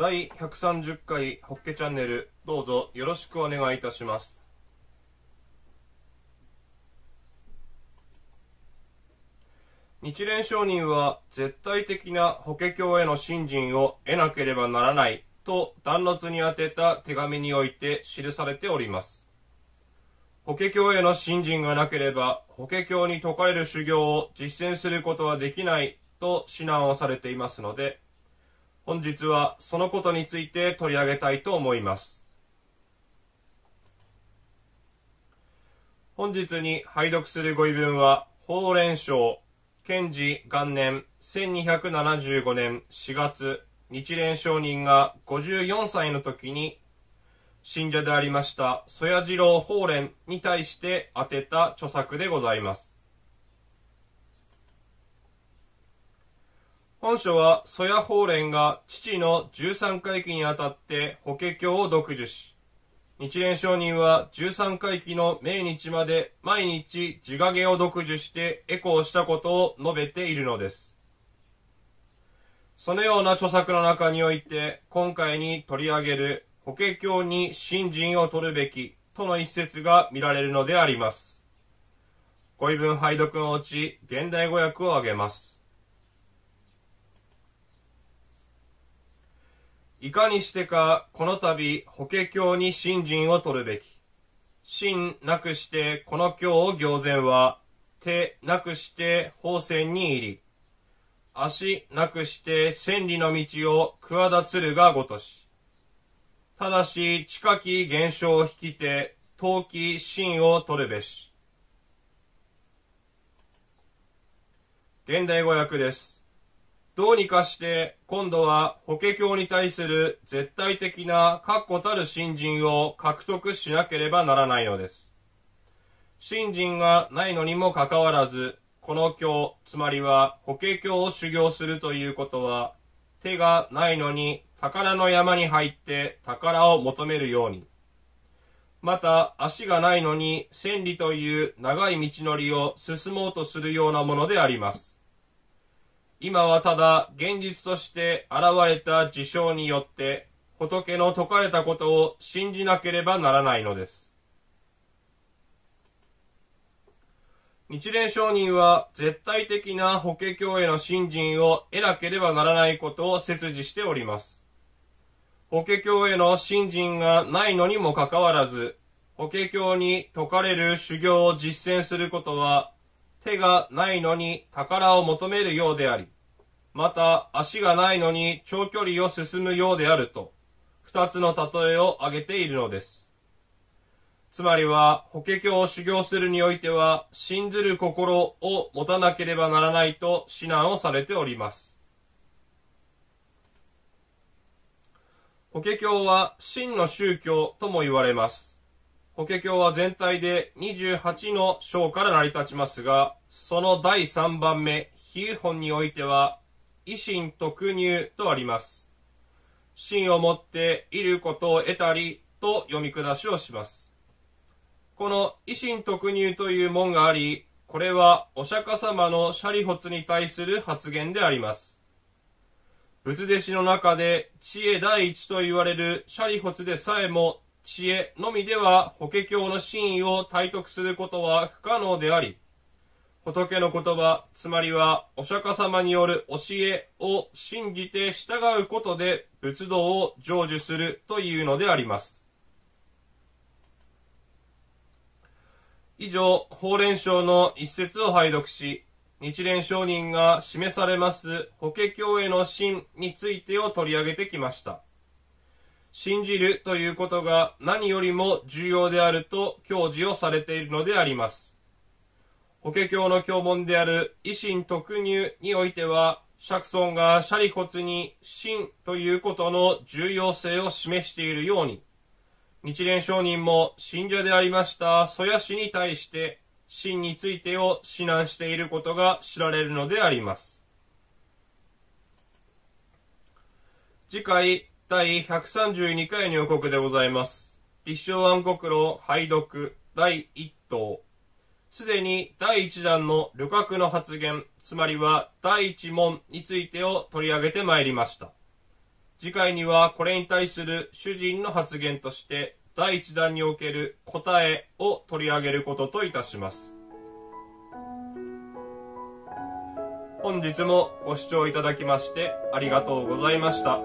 第130回ホッケチャンネルどうぞよろしくお願いいたします日蓮商人は絶対的な法華経への信心を得なければならないと断末に宛てた手紙において記されております。法華経への信心がなければ法華経に説かれる修行を実践することはできないと指南をされていますので、本日はそのことについて取り上げたいと思います。本日に拝読するご遺文は、法蓮省、賢治元年1275年4月、日蓮上人が54歳の時に、信者でありました、曽谷次郎法蓮に対して宛てた著作でございます。本書は、蘇谷法蓮が父の13回忌にあたって法華経を読樹し、日蓮上人は13回忌の命日まで毎日自画下を読樹してエコーしたことを述べているのです。そのような著作の中において、今回に取り上げる法華経に信心を取るべきとの一節が見られるのであります。ご異文拝読のうち現代語訳を挙げます。いかにしてか、この度、法華経に信心を取るべき。心なくして、この経を行善は、手なくして法船に入り、足なくして千里の道を企つるがごとし。ただし、近き現象を引きて、遠き真を取るべし。現代語訳です。どうにかして今度は法華経に対する絶対的な確固たる信心を獲得しなければならないのです。信心がないのにもかかわらず、この経、つまりは法華経を修行するということは、手がないのに宝の山に入って宝を求めるように、また足がないのに千里という長い道のりを進もうとするようなものであります。今はただ現実として現れた事象によって仏の説かれたことを信じなければならないのです。日蓮聖人は絶対的な法華経への信心を得なければならないことを切示しております。法華経への信心がないのにもかかわらず、法華経に説かれる修行を実践することは手がないのに宝を求めるようであり、また足がないのに長距離を進むようであると、二つの例えを挙げているのです。つまりは、法華経を修行するにおいては、信ずる心を持たなければならないと指南をされております。法華経は真の宗教とも言われます。法華経は全体で28の章から成り立ちますが、その第3番目、比喩本においては、維新特入とあります。真をもっていることを得たりと読み下しをします。この維新特入という門があり、これはお釈迦様のシャリホツに対する発言であります。仏弟子の中で知恵第一と言われるシャリホツでさえも知恵のみでは法華経の真意を体得することは不可能であり、仏の言葉、つまりはお釈迦様による教えを信じて従うことで仏道を成就するというのであります。以上、法蓮章の一節を拝読し、日蓮聖人が示されます法華経への真についてを取り上げてきました。信じるということが何よりも重要であると教示をされているのであります。法華経の教文である維新特入においては、釈尊がシャリ骨に真ということの重要性を示しているように、日蓮聖人も信者でありました蘇谷氏に対して真についてを指南していることが知られるのであります。次回、第132回入国でございます。立正暗黒論拝読第1党。すでに第1弾の旅客の発言、つまりは第1問についてを取り上げてまいりました。次回にはこれに対する主人の発言として、第1弾における答えを取り上げることといたします。本日もご視聴いただきましてありがとうございました。